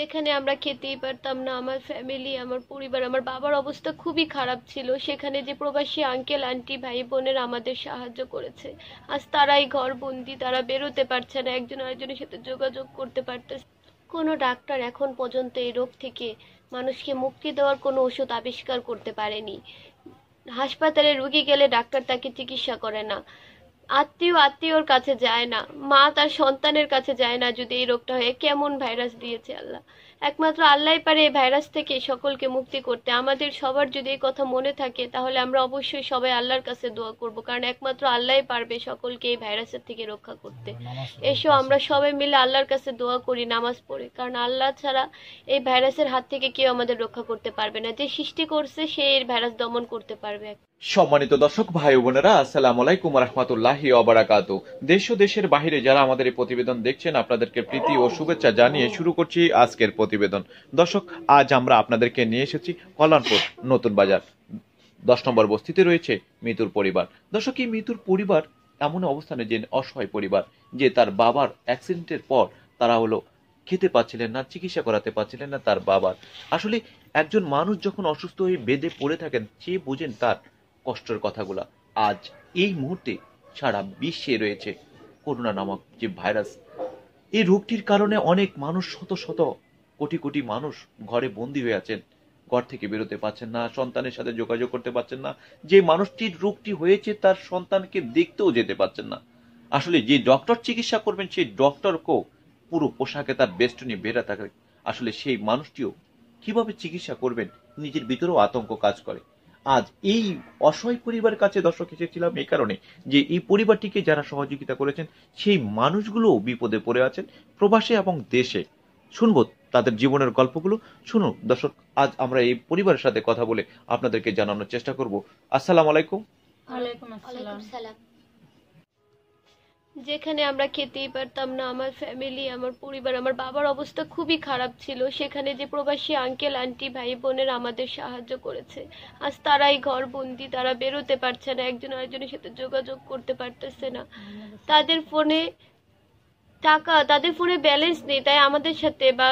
যেখানে আমরা খেতেই পারতাম না আমার ফ্যামিলি আমার পরিবার আমার বাবার অবস্থা খুবই খারাপ ছিল সেখানে যে প্রবাসী আঙ্কেল আন্টি ভাই বোনের আমাদের সাহায্য করেছে আজ তারাই ঘরবন্দি তারা বেরোতে পারছে না একজন আরেকজনের সাথে যোগাযোগ করতে পারতেছে কোনো ডাক্তার এখন পর্যন্ত এই রোগ থেকে মানুষকে মুক্তি দেওয়ার কোনো ওষুধ আবিষ্কার করতে পারেনি হাসপাতালে রুগী গেলে ডাক্তার তাকে চিকিৎসা করে না আত্মীয় আত্মীয়র কাছে যায় না মা তার সন্তানের কাছে যায় না যদি এই রোগটা হয় কেমন ভাইরাস দিয়েছে আল্লাহ একমাত্র আল্লাহ পারে এই ভাইরাস থেকে সকলকে মুক্তি করতে আমাদের সবার যদি এই কথা মনে থাকে তাহলে আমরা অবশ্যই সবাই আল্লাহর কাছে দোয়া করব কারণ একমাত্র আল্লাহ পারবে সকলকে এই ভাইরাসের থেকে রক্ষা করতে এসো আমরা সবাই মিলে আল্লাহর কাছে দোয়া করি নামাজ পড়ে কারণ আল্লাহ ছাড়া এই ভাইরাসের হাত থেকে কেউ আমাদের রক্ষা করতে পারবে না যে সৃষ্টি করছে সে এর ভাইরাস দমন করতে পারবে সম্মানিত দর্শক ভাই বোনেরা আসসালাম আলাইকুম রহমতুল্লাহি অবরাকাত দেশ ও দেশের বাহিরে যারা আমাদের এই প্রতিবেদন দেখছেন আপনাদেরকে প্রীতি ও শুভেচ্ছা জানিয়ে শুরু করছি আজকের প্রতিবেদন দর্শক আজ আমরা আপনাদেরকে নিয়ে এসেছি কল্যাণপুর নতুন বাজার দশ নম্বর বস্তিতে রয়েছে মৃতুর পরিবার দর্শক এই মৃতুর পরিবার এমন অবস্থানে যে অসহায় পরিবার যে তার বাবার অ্যাক্সিডেন্টের পর তারা হলো খেতে পাচ্ছিলেন না চিকিৎসা করাতে পাচ্ছিলেন না তার বাবার আসলে একজন মানুষ যখন অসুস্থ হয়ে বেঁধে পড়ে থাকেন সে বোঝেন তার কষ্টের কথাগুলো আজ এই মুহূর্তে সারা বিশ্বে রয়েছে করোনা নামক যে ভাইরাস এই রোগটির কারণে অনেক মানুষ শত শত কোটি কোটি মানুষ ঘরে বন্দী হয়ে আছেন ঘর থেকে বেরোতে পারছেন না সন্তানের সাথে যোগাযোগ করতে পারছেন না যে মানুষটির রোগটি হয়েছে তার সন্তানকে দেখতেও যেতে পারছেন না আসলে যে ডক্টর চিকিৎসা করবেন সেই ডক্টরকেও পুরো পোশাকে তার বেষ্টনী বেড়া থাকে আসলে সেই মানুষটিও কিভাবে চিকিৎসা করবেন নিজের ভিতরেও আতঙ্ক কাজ করে আজ এই অসহায় পরিবার কাছে দর্শক এসেছিলাম এই কারণে যে এই পরিবারটিকে যারা সহযোগিতা করেছেন সেই মানুষগুলো বিপদে পড়ে আছেন প্রবাসে এবং দেশে শুনব তাদের জীবনের গল্পগুলো শুনুন দর্শক আজ আমরা এই পরিবারের সাথে কথা বলে আপনাদেরকে জানানোর চেষ্টা করব আসসালাম আলাইকুম আলাইকুম আসসালাম যেখানে আমরা খেতেই পারতাম না আমার ফ্যামিলি আমার পরিবার আমার বাবার অবস্থা খুবই খারাপ ছিল সেখানে যে প্রবাসী আঙ্কেল আন্টি ভাই বোনের আমাদের সাহায্য করেছে আজ তারাই ঘর বন্দি তারা বেরোতে পারছে না একজন আরেকজনের সাথে যোগাযোগ করতে পারতেছে না তাদের ফোনে টাকা তাদের ফোনে ব্যালেন্স নেই তাই আমাদের সাথে বা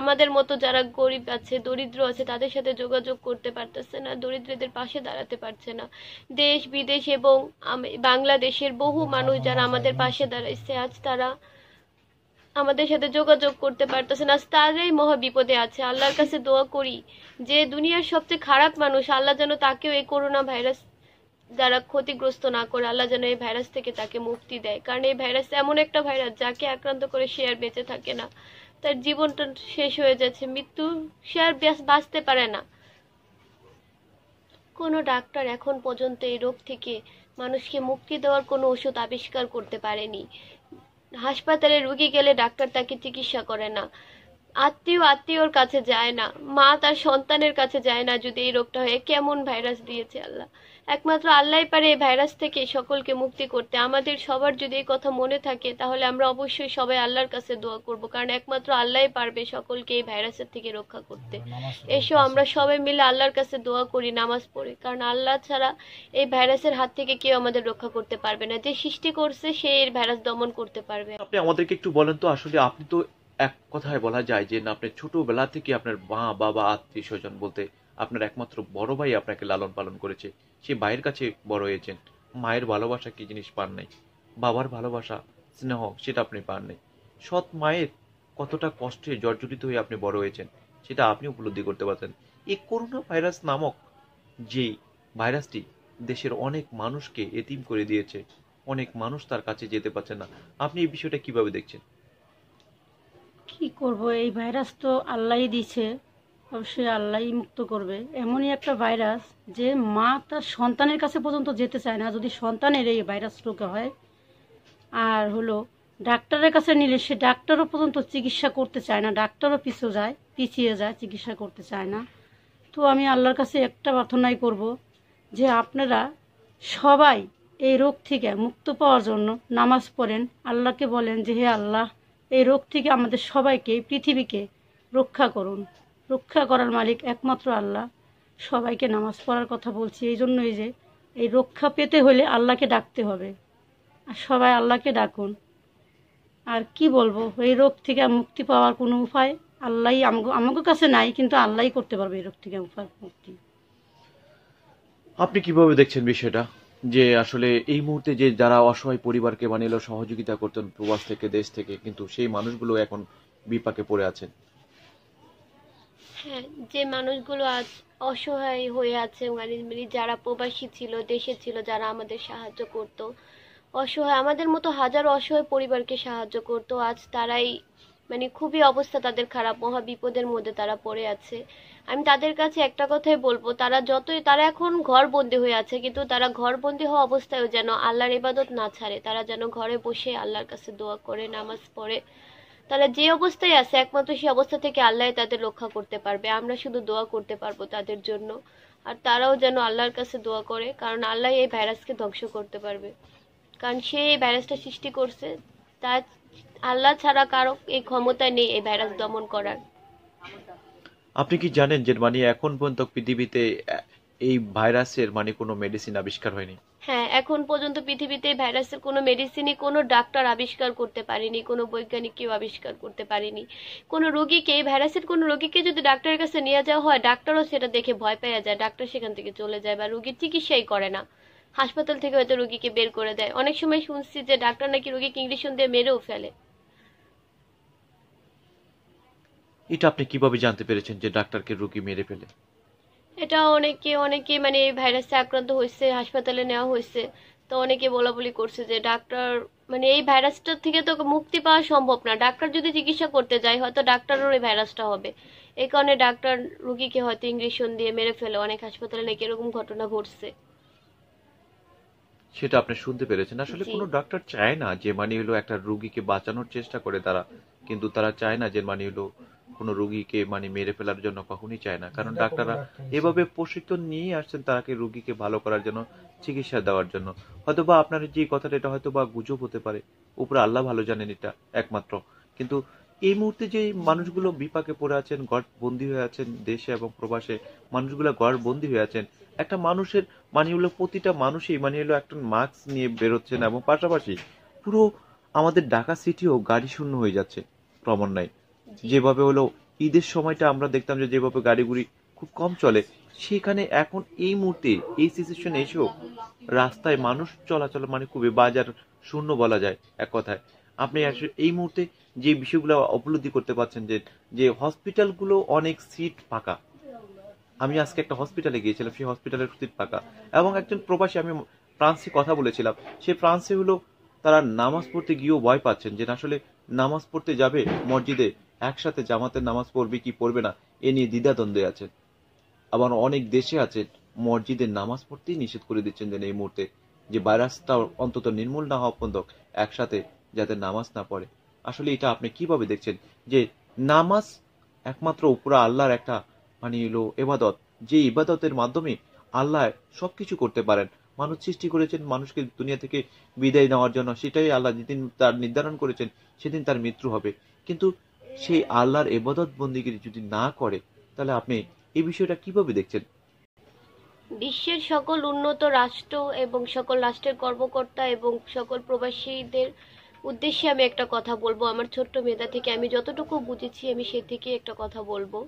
আমাদের মতো যারা গরিব আছে দরিদ্র আছে তাদের সাথে যোগাযোগ করতে পারতেছে না দরিদ্রদের পাশে দাঁড়াতে পারছে না দেশ বিদেশ এবং বাংলাদেশের বহু মানুষ যারা আমাদের পাশে দাঁড়াইছে আজ তারা আমাদের সাথে যোগাযোগ করতে পারতেছে না তারাই মহা বিপদে আছে আল্লাহর কাছে দোয়া করি যে দুনিয়ার সবচেয়ে খারাপ মানুষ আল্লাহ যেন তাকেও এই করোনা ভাইরাস যারা ক্ষতিগ্রস্ত না করে আল্লাহ যেন এই ভাইরাস থেকে তাকে মুক্তি দেয় কারণ এই ভাইরাস এমন একটা ভাইরাস যাকে আক্রান্ত করে সে আর বেঁচে থাকে না তার জীবনটা শেষ হয়ে যাচ্ছে মৃত্যু সে আর বাঁচতে পারে না কোনো ডাক্তার এখন পর্যন্ত এই রোগ থেকে মানুষকে মুক্তি দেওয়ার কোনো ওষুধ আবিষ্কার করতে পারেনি হাসপাতালে রুগী গেলে ডাক্তার তাকে চিকিৎসা করে না আত্মীয় আত্মীয়র কাছে যায় না মা তার সন্তানের কাছে যায় না যদি এই রোগটা হয় কেমন ভাইরাস দিয়েছে আল্লাহ একমাত্র আল্লাহ পারে এই ভাইরাস থেকে সকলকে মুক্তি করতে আমাদের সবার যদি এই কথা মনে থাকে তাহলে আমরা অবশ্যই সবাই আল্লাহর কাছে দোয়া করব কারণ একমাত্র আল্লাহ পারবে সকলকে এই ভাইরাসের থেকে রক্ষা করতে এসো আমরা সবাই মিলে আল্লাহর কাছে দোয়া করি নামাজ পড়ে কারণ আল্লাহ ছাড়া এই ভাইরাসের হাত থেকে কেউ আমাদের রক্ষা করতে পারবে না যে সৃষ্টি করছে সে এর ভাইরাস দমন করতে পারবে আপনি আমাদেরকে একটু বলেন তো আসলে আপনি তো এক কথায় বলা যায় যে না আপনি ছোটবেলা থেকে আপনার মা বাবা আত্মীয় স্বজন বলতে আপনার একমাত্র বড় ভাই আপনাকে লালন পালন করেছে সে ভাইয়ের কাছে বড় হয়েছেন মায়ের ভালোবাসা কি জিনিস পান নাই বাবার ভালোবাসা স্নেহ সেটা আপনি পান নাই সৎ মায়ের কতটা কষ্টে জর্জরিত হয়ে আপনি বড় হয়েছেন সেটা আপনি উপলব্ধি করতে পারতেন এই করোনা ভাইরাস নামক যেই ভাইরাসটি দেশের অনেক মানুষকে এতিম করে দিয়েছে অনেক মানুষ তার কাছে যেতে পারছে না আপনি এই বিষয়টা কিভাবে দেখছেন কি করব এই ভাইরাস তো আল্লাহই দিছে অবশ্যই আল্লাহ মুক্ত করবে এমনই একটা ভাইরাস যে মা তার সন্তানের কাছে পর্যন্ত যেতে চায় না যদি সন্তানের এই ভাইরাস রোগে হয় আর হলো ডাক্তারের কাছে নিলে সে ডাক্তারও পর্যন্ত চিকিৎসা করতে চায় না ডাক্তারও পিছিয়ে যায় পিছিয়ে যায় চিকিৎসা করতে চায় না তো আমি আল্লাহর কাছে একটা প্রার্থনাই করব যে আপনারা সবাই এই রোগ থেকে মুক্ত পাওয়ার জন্য নামাজ পড়েন আল্লাহকে বলেন যে হে আল্লাহ এই রোগ থেকে আমাদের সবাইকে পৃথিবীকে রক্ষা করুন রক্ষা করার মালিক একমাত্র আল্লাহ সবাইকে নামাজ পড়ার কথা বলছি এই জন্যই যে এই রক্ষা পেতে হলে আল্লাহকে ডাকতে হবে আর সবাই আল্লাহকে ডাকুন আর কি বলবো এই রোগ থেকে মুক্তি পাওয়ার কোনো উপায় আল্লাহ আমাকে কাছে নাই কিন্তু আল্লাহ করতে পারবে এই রোগ থেকে মুক্তি আপনি কিভাবে দেখছেন বিষয়টা যে আসলে এই মুহূর্তে যে যারা অসহায় পরিবারকে বানিয়ে সহযোগিতা করতেন প্রবাস থেকে দেশ থেকে কিন্তু সেই মানুষগুলো এখন বিপাকে পড়ে আছেন হ্যাঁ যে মানুষগুলো আজ অসহায় হয়ে আছে মানে মানে যারা প্রবাসী ছিল দেশে ছিল যারা আমাদের সাহায্য করত অসহায় আমাদের মতো হাজারো অসহায় পরিবারকে সাহায্য করত আজ তারাই মানে খুবই অবস্থা তাদের খারাপ মহা বিপদের মধ্যে তারা পড়ে আছে আমি তাদের কাছে একটা কথাই বলবো তারা যতই তারা এখন ঘর বন্দি হয়ে আছে কিন্তু তারা ঘর বন্দি হওয়া অবস্থায়ও যেন আল্লাহর ইবাদত না ছাড়ে তারা যেন ঘরে বসে আল্লাহর কাছে দোয়া করে নামাজ পড়ে তারা যে অবস্থায় আছে একমাত্র সেই অবস্থা থেকে আল্লাহ তাদের রক্ষা করতে পারবে আমরা শুধু দোয়া করতে পারবো তাদের জন্য আর তারাও যেন আল্লাহর কাছে দোয়া করে কারণ আল্লাহ এই ভাইরাসকে ধ্বংস করতে পারবে কারণ সে এই ভাইরাসটা সৃষ্টি করছে তা আল্লাহ ছাড়া কারো এই ক্ষমতা নেই এই ভাইরাস দমন করার আপনি কি জানেন জার্মানি এখন পর্যন্ত পৃথিবীতে এই ভাইরাসের মানে কোনো মেডিসিন আবিষ্কার হয়নি হ্যাঁ এখন পর্যন্ত পৃথিবীতে ভাইরাসের কোনো মেডিসিনই কোনো ডাক্তার আবিষ্কার করতে পারেনি কোনো বৈজ্ঞানিক কেউ আবিষ্কার করতে পারেনি কোনো রোগীকে এই ভাইরাসের কোনো রোগীকে যদি ডাক্তারের কাছে নিয়ে যাওয়া হয় ডাক্তারও সেটা দেখে ভয় পেয়ে যায় ডাক্তার সেখান থেকে চলে যায় বা রোগীর চিকিৎসাই করে না হাসপাতাল থেকে হয়তো রোগীকে বের করে দেয় অনেক সময় শুনছি যে ডাক্তার নাকি রোগীকে ইঞ্জেকশন দিয়ে মেরেও ফেলে এটা আপনি কিভাবে জানতে পেরেছেন যে ডাক্তারকে রোগী মেরে ফেলে এটা অনেকে অনেকে মানে এই ভাইরাসে আক্রান্ত হয়েছে হাসপাতালে নেওয়া হয়েছে তো অনেকে বলা বলি করছে যে ডাক্তার মানে এই ভাইরাসটা থেকে তো মুক্তি পাওয়া সম্ভব না ডাক্তার যদি চিকিৎসা করতে যায় হয়তো ডাক্তারের এই ভাইরাসটা হবে এই কারণে ডাক্তার রুগীকে হয়তো ইঞ্জেকশন দিয়ে মেরে ফেলে অনেক হাসপাতালে নাকি এরকম ঘটনা ঘটছে সেটা আপনি শুনতে পেরেছেন আসলে কোনো ডাক্তার চায় না যে মানে হলো একটা রুগীকে বাঁচানোর চেষ্টা করে তারা কিন্তু তারা চায় না যে মানে হলো কোনো রুগীকে মানে মেরে ফেলার জন্য কখনই চায় না কারণ ডাক্তাররা এভাবে প্রশিক্ষণ নিয়ে আসছেন তাকে রুগীকে ভালো করার জন্য চিকিৎসা দেওয়ার জন্য হয়তো বা আপনার যে কথাটা এটা হয়তো বা গুজব হতে পারে উপরে আল্লাহ ভালো জানেন এটা একমাত্র কিন্তু এই মুহূর্তে যে মানুষগুলো বিপাকে পড়ে আছেন গড় বন্দি হয়ে আছেন দেশে এবং প্রবাসে মানুষগুলো গড় বন্দি হয়ে আছেন একটা মানুষের মানে হলো প্রতিটা মানুষই মানে হলো একটা মাস্ক নিয়ে বেরোচ্ছেন এবং পাশাপাশি পুরো আমাদের ঢাকা সিটিও গাড়ি শূন্য হয়ে যাচ্ছে ক্রমান্বয়ে যেভাবে হলো ঈদের সময়টা আমরা দেখতাম যে যেভাবে গাড়িগুড়ি খুব কম চলে সেখানে এখন এই মুহূর্তে এই সিচুয়েশন এসেও রাস্তায় মানুষ চলাচল মানে খুবই বাজার শূন্য বলা যায় এক কথায় আপনি এই মুহূর্তে যে বিষয়গুলো উপলব্ধি করতে পারছেন যে যে হসপিটালগুলো অনেক সিট ফাঁকা আমি আজকে একটা হসপিটালে গিয়েছিলাম সেই হসপিটালের সিট ফাঁকা এবং একজন প্রবাসী আমি ফ্রান্সে কথা বলেছিলাম সে ফ্রান্সে হলো তারা নামাজ পড়তে গিয়েও ভয় পাচ্ছেন যে আসলে নামাজ পড়তে যাবে মসজিদে একসাথে জামাতের নামাজ পড়বে কি পড়বে না এ নিয়ে দ্বিধাদ্বন্দ্বে আছেন আবার অনেক দেশে আছে মসজিদের নামাজ পড়তেই নিষেধ করে দিচ্ছেন যেন এই মুহূর্তে যে ভাইরাসটা অন্তত নির্মূল না হওয়া পর্যন্ত একসাথে যাতে নামাজ না পড়ে আসলে এটা আপনি কিভাবে দেখছেন যে নামাজ একমাত্র উপরে আল্লাহর একটা মানে হলো এবাদত যে ইবাদতের মাধ্যমে আল্লাহ সব কিছু করতে পারেন মানুষ সৃষ্টি করেছেন মানুষকে দুনিয়া থেকে বিদায় নেওয়ার জন্য সেটাই আল্লাহ যেদিন তার নির্ধারণ করেছেন সেদিন তার মৃত্যু হবে কিন্তু সেই আল্লাহর এবাদত বন্দিগিরি যদি না করে তাহলে আপনি এই বিষয়টা কিভাবে দেখছেন বিশ্বের সকল উন্নত রাষ্ট্র এবং সকল রাষ্ট্রের কর্মকর্তা এবং সকল প্রবাসীদের উদ্দেশ্যে আমি একটা কথা বলবো আমার ছোট্ট মেধা থেকে আমি যতটুকু বুঝেছি আমি সে থেকে একটা কথা বলবো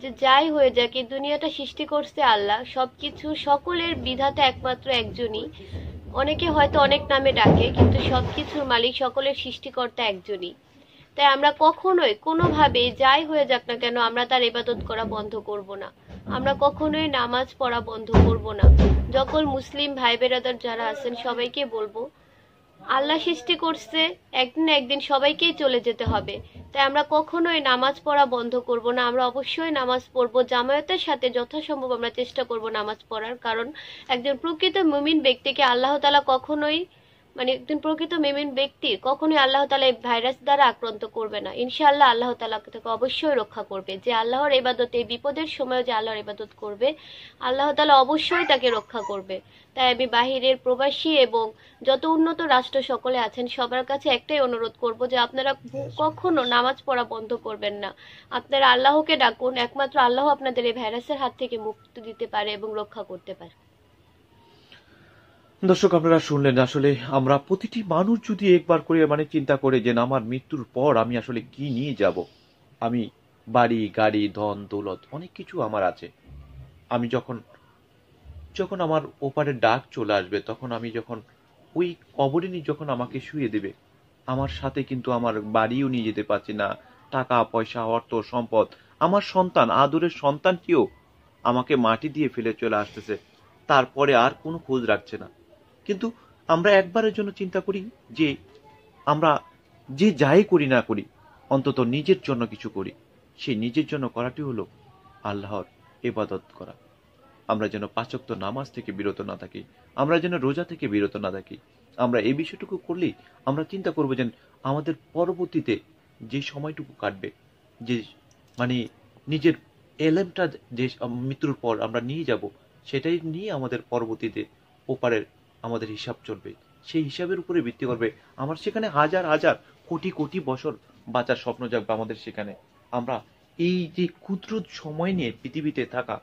যে যাই হয়ে যাক এই দুনিয়াটা সৃষ্টি করছে আল্লাহ সবকিছু সকলের বিধাতা একমাত্র একজনই অনেকে হয়তো অনেক নামে ডাকে কিন্তু সব কিছুর মালিক সকলের সৃষ্টিকর্তা একজনই তাই আমরা কখনোই কোনোভাবে যাই হয়ে যাক না কেন আমরা তার ইবাদত করা বন্ধ করব না আমরা কখনোই নামাজ পড়া বন্ধ করব না যখন মুসলিম ভাই বেরাদার যারা আছেন সবাইকে বলবো আল্লাহ সৃষ্টি করছে একদিন একদিন সবাইকেই চলে যেতে হবে তাই আমরা কখনোই নামাজ পড়া বন্ধ করব না আমরা অবশ্যই নামাজ পড়ব জামায়াতের সাথে যথাসম্ভব আমরা চেষ্টা করব নামাজ পড়ার কারণ একজন প্রকৃত মুমিন ব্যক্তিকে আল্লাহ তালা কখনোই মানে একজন প্রকৃত মেমেন ব্যক্তি কখনোই আল্লাহ তালা এই ভাইরাস দ্বারা আক্রান্ত করবে না ইনশাল্লাহ আল্লাহ তালা তাকে অবশ্যই রক্ষা করবে যে আল্লাহর এবাদত এই বিপদের সময় যে আল্লাহর এবাদত করবে আল্লাহ তালা অবশ্যই তাকে রক্ষা করবে তাই আমি বাহিরের প্রবাসী এবং যত উন্নত রাষ্ট্র সকলে আছেন সবার কাছে একটাই অনুরোধ করব যে আপনারা কখনো নামাজ পড়া বন্ধ করবেন না আপনারা আল্লাহকে ডাকুন একমাত্র আল্লাহ আপনাদের এই ভাইরাসের হাত থেকে মুক্তি দিতে পারে এবং রক্ষা করতে পারে দর্শক আপনারা শুনলেন আসলে আমরা প্রতিটি মানুষ যদি একবার করে মানে চিন্তা করে যে আমার মৃত্যুর পর আমি আসলে কি নিয়ে যাব আমি বাড়ি গাড়ি ধন দৌলত অনেক কিছু আমার আছে আমি যখন যখন আমার ওপারে ডাক চলে আসবে তখন আমি যখন ওই কবরিনী যখন আমাকে শুয়ে দেবে আমার সাথে কিন্তু আমার বাড়িও নিয়ে যেতে পারছি না টাকা পয়সা অর্থ সম্পদ আমার সন্তান আদরের সন্তানটিও আমাকে মাটি দিয়ে ফেলে চলে আসতেছে তারপরে আর কোনো খোঁজ রাখছে না কিন্তু আমরা একবারের জন্য চিন্তা করি যে আমরা যে যাই করি না করি অন্তত নিজের জন্য কিছু করি সেই নিজের জন্য করাটি হলো আল্লাহর এবাদত করা আমরা যেন পাচক্ত নামাজ থেকে বিরত না থাকি আমরা যেন রোজা থেকে বিরত না থাকি আমরা এই বিষয়টুকু করলেই আমরা চিন্তা করবো যেন আমাদের পরবর্তীতে যে সময়টুকু কাটবে যে মানে নিজের এলেমটা যে মৃত্যুর পর আমরা নিয়ে যাব সেটাই নিয়ে আমাদের পরবর্তীতে ওপারের আমাদের হিসাব চলবে সেই হিসাবের উপরে ভিত্তি করবে আমার সেখানে হাজার হাজার কোটি কোটি বছর বাঁচার স্বপ্ন জাগবে আমাদের সেখানে আমরা এই যে ক্ষুদ্র সময় নিয়ে পৃথিবীতে থাকা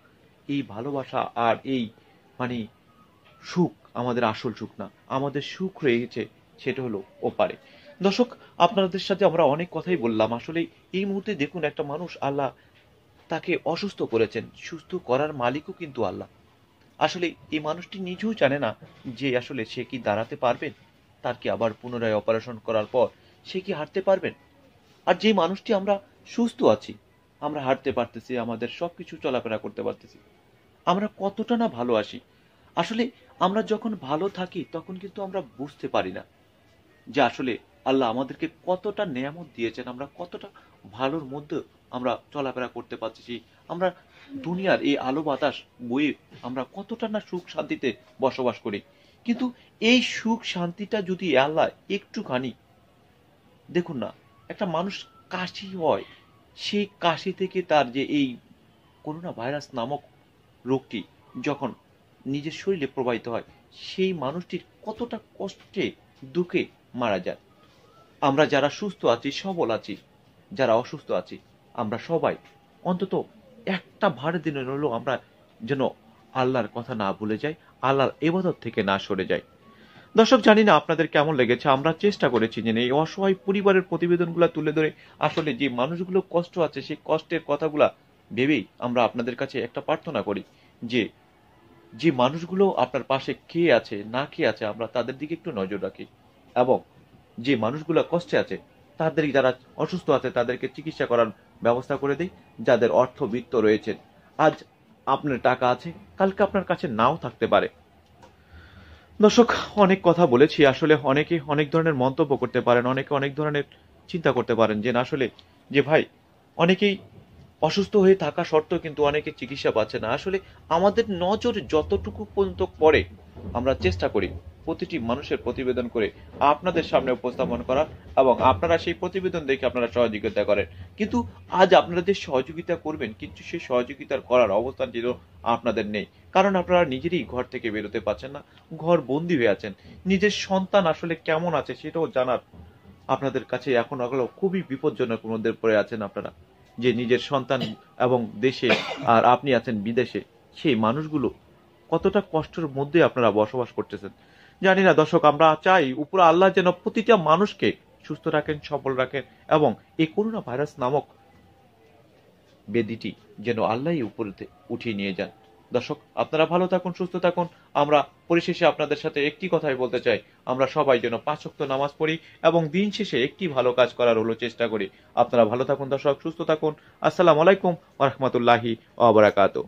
এই ভালোবাসা আর এই মানে সুখ আমাদের আসল সুখ না আমাদের সুখ রয়েছে সেটা হলো ওপারে দর্শক আপনাদের সাথে আমরা অনেক কথাই বললাম আসলে এই মুহূর্তে দেখুন একটা মানুষ আল্লাহ তাকে অসুস্থ করেছেন সুস্থ করার মালিকও কিন্তু আল্লাহ আসলে এই মানুষটি নিজেও জানে না যে আসলে সে কি দাঁড়াতে পারবেন তার কি আবার পুনরায় অপারেশন করার পর সে কি হাঁটতে পারবেন আর যে মানুষটি আমরা সুস্থ আছি আমরা হাঁটতে পারতেছি আমাদের সব কিছু চলাফেরা করতে পারতেছি আমরা কতটা না ভালো আসি আসলে আমরা যখন ভালো থাকি তখন কিন্তু আমরা বুঝতে পারি না যে আসলে আল্লাহ আমাদেরকে কতটা নিয়ামত দিয়েছেন আমরা কতটা ভালোর মধ্যে আমরা চলাফেরা করতে পারতেছি আমরা দুনিয়ার এই আলো বাতাস বয়ে আমরা কতটা না সুখ শান্তিতে বসবাস করি কিন্তু এই সুখ শান্তিটা যদি আল্লাহ একটুখানি দেখুন না একটা মানুষ কাশি হয় সেই কাশি থেকে তার যে এই করোনা ভাইরাস নামক রোগটি যখন নিজের শরীরে প্রবাহিত হয় সেই মানুষটির কতটা কষ্টে দুঃখে মারা যায় আমরা যারা সুস্থ আছি সবল আছি যারা অসুস্থ আছি আমরা সবাই অন্তত একটা দিনে রইল আমরা যেন আল্লাহর কথা না ভুলে যাই আল্লাহর এবাদত থেকে না সরে যাই দর্শক জানি না আপনাদের কেমন লেগেছে আমরা চেষ্টা করেছি যে এই অসহায় পরিবারের প্রতিবেদনগুলো তুলে ধরে আসলে যে মানুষগুলো কষ্ট আছে সেই কষ্টের কথাগুলা ভেবেই আমরা আপনাদের কাছে একটা প্রার্থনা করি যে যে মানুষগুলো আপনার পাশে কে আছে না কে আছে আমরা তাদের দিকে একটু নজর রাখি এবং যে মানুষগুলো কষ্টে আছে তাদের যারা অসুস্থ আছে তাদেরকে চিকিৎসা করার ব্যবস্থা করে দিই যাদের অর্থ বৃত্ত রয়েছে আজ আপনার টাকা আছে কালকে আপনার কাছে নাও থাকতে পারে দর্শক অনেক কথা বলেছি আসলে অনেকে অনেক ধরনের মন্তব্য করতে পারেন অনেকে অনেক ধরনের চিন্তা করতে পারেন যে আসলে যে ভাই অনেকেই অসুস্থ হয়ে থাকা সত্ত্বেও কিন্তু অনেকে চিকিৎসা পাচ্ছে না আসলে আমাদের নজর যতটুকু পর্যন্ত পড়ে আমরা চেষ্টা করি প্রতিটি মানুষের প্রতিবেদন করে আপনাদের সামনে উপস্থাপন করা এবং আপনারা সেই প্রতিবেদন দেখে আপনারা সহযোগিতা করেন কিন্তু আজ আপনারা যে সহযোগিতা করবেন কিন্তু সেই সহযোগিতার করার অবস্থান যেন আপনাদের নেই কারণ আপনারা নিজেরই ঘর থেকে বেরোতে পারছেন না ঘর বন্দি হয়ে আছেন নিজের সন্তান আসলে কেমন আছে সেটাও জানার আপনাদের কাছে এখন আগলো খুবই বিপজ্জনক মধ্যে পড়ে আছেন আপনারা যে নিজের সন্তান এবং দেশে আর আপনি আছেন বিদেশে সেই মানুষগুলো কতটা কষ্টের মধ্যে আপনারা বসবাস করতেছেন জানি না দর্শক আমরা চাই উপরে আল্লাহ যেন প্রতিটা মানুষকে সুস্থ রাখেন সবল রাখেন এবং এই করোনা ভাইরাস নামক বেদিটি যেন আল্লাহ উপরে উঠিয়ে নিয়ে যান দর্শক আপনারা ভালো থাকুন সুস্থ থাকুন আমরা পরিশেষে আপনাদের সাথে একটি কথাই বলতে চাই আমরা সবাই যেন পাঁচ শক্ত নামাজ পড়ি এবং দিন শেষে একটি ভালো কাজ করার হলো চেষ্টা করি আপনারা ভালো থাকুন দর্শক সুস্থ থাকুন আসসালামু আলাইকুম ওরহমতুল্লাহি ওবরাকাতু